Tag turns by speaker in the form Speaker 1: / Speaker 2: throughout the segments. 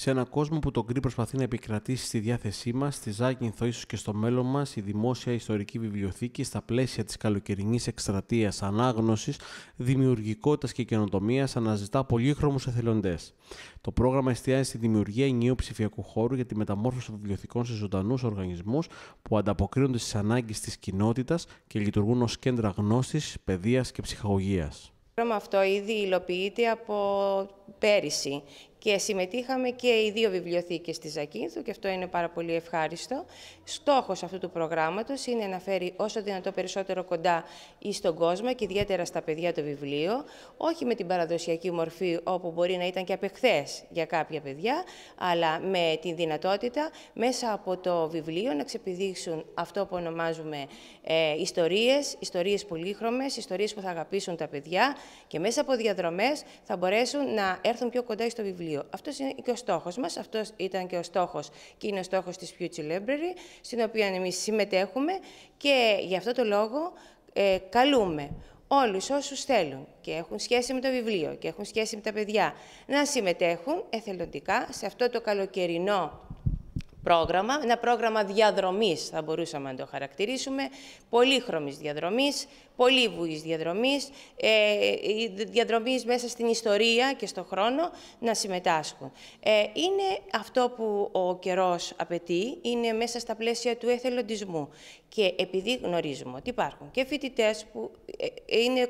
Speaker 1: Σε έναν κόσμο που το γκρι προσπαθεί να επικρατήσει στη διάθεσή μας, στη Ζάκυνθο ίσως και στο μέλλον μας, η Δημόσια Ιστορική Βιβλιοθήκη στα πλαίσια της καλοκαιρινής εκστρατείας ανάγνωσης, δημιουργικότητας και καινοτομίας αναζητά πολύχρωμους εθελοντές. Το πρόγραμμα εστιάζει στη δημιουργία ενιαίου ψηφιακού χώρου για τη μεταμόρφωση βιβλιοθηκών σε ζωντανούς οργανισμούς που ανταποκρίνονται στις ανάγκες της κοινότητας και λειτουργούν ως κέντρα γνώσης, παιδείας και ψυχαγωγίας.
Speaker 2: Το πρόγραμμα αυτό ήδη υλοποιείται από πέρυσι και συμμετείχαμε και οι δύο βιβλιοθήκες της Ζακίνθου και αυτό είναι πάρα πολύ ευχάριστο. Στόχος αυτού του προγράμματος είναι να φέρει όσο δυνατό περισσότερο κοντά ή στον κόσμο και ιδιαίτερα στα παιδιά το βιβλίο, όχι με την παραδοσιακή μορφή όπου μπορεί να ήταν και απεχθές για κάποια παιδιά, αλλά με την δυνατότητα μέσα από το βιβλίο να ξεπηδήξουν αυτό που ονομάζουμε ε, ιστορίες, ιστορίες πολύχρωμες, ιστορίες που θα αγαπήσουν τα παιδιά και μέσα από διαδρομές θα μπορέσουν να έρθουν πιο κοντά στο βιβλίο βιβλίο. Αυτός είναι και ο στόχος μας. Αυτός ήταν και ο στόχος και είναι ο στόχος της Future Library, στην οποία εμείς συμμετέχουμε και γι' αυτό το λόγο ε, καλούμε όλους όσους θέλουν και έχουν σχέση με το βιβλίο και έχουν σχέση με τα παιδιά να συμμετέχουν εθελοντικά σε αυτό το καλοκαιρινό πρόγραμμα, ένα πρόγραμμα διαδρομής θα μπορούσαμε να το χαρακτηρίσουμε, πολύχρωμης διαδρομής, πολύβουης διαδρομής, ε, διαδρομής μέσα στην ιστορία και στον χρόνο να συμμετάσχουν. Ε, είναι αυτό που ο καιρός απαιτεί, είναι μέσα στα πλαίσια του εθελοντισμού και επειδή γνωρίζουμε ότι υπάρχουν και φοιτητές που ε, είναι,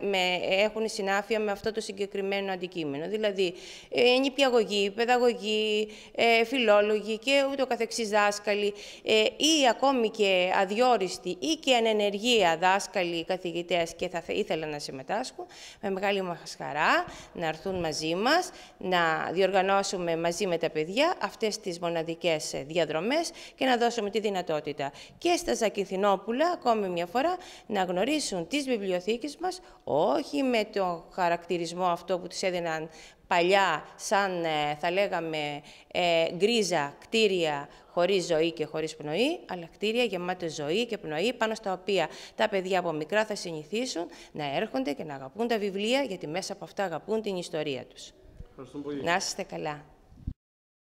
Speaker 2: με, έχουν συνάφεια με αυτό το συγκεκριμένο αντικείμενο, δηλαδή ε, νηπιαγωγοί, παιδαγωγοί, ε, φιλόλογοι ούτω καθεξής δάσκαλοι ε, ή ακόμη και αδιόριστοι ή και ανενεργία δάσκαλοι, καθηγητές και θα ήθελα να συμμετάσχουν, με μεγάλη μας χαρά να έρθουν μαζί μας, να διοργανώσουμε μαζί με τα παιδιά αυτές τις μοναδικές διαδρομές και να δώσουμε τη δυνατότητα και στα Ζακυνθινόπουλα, ακόμη μια φορά, να γνωρίσουν τις βιβλιοθήκες μας, όχι με τον χαρακτηρισμό αυτό που τους έδιναν παλιά σαν ε, θα λέγαμε ε, γκρίζα κτίρια χωρίς ζωή και χωρίς πνοή, αλλά κτίρια γεμάτα ζωή και πνοή, πάνω στα οποία τα παιδιά από μικρά θα συνηθίσουν να έρχονται και να αγαπούν τα βιβλία, γιατί μέσα από αυτά αγαπούν την ιστορία τους. Να είστε καλά.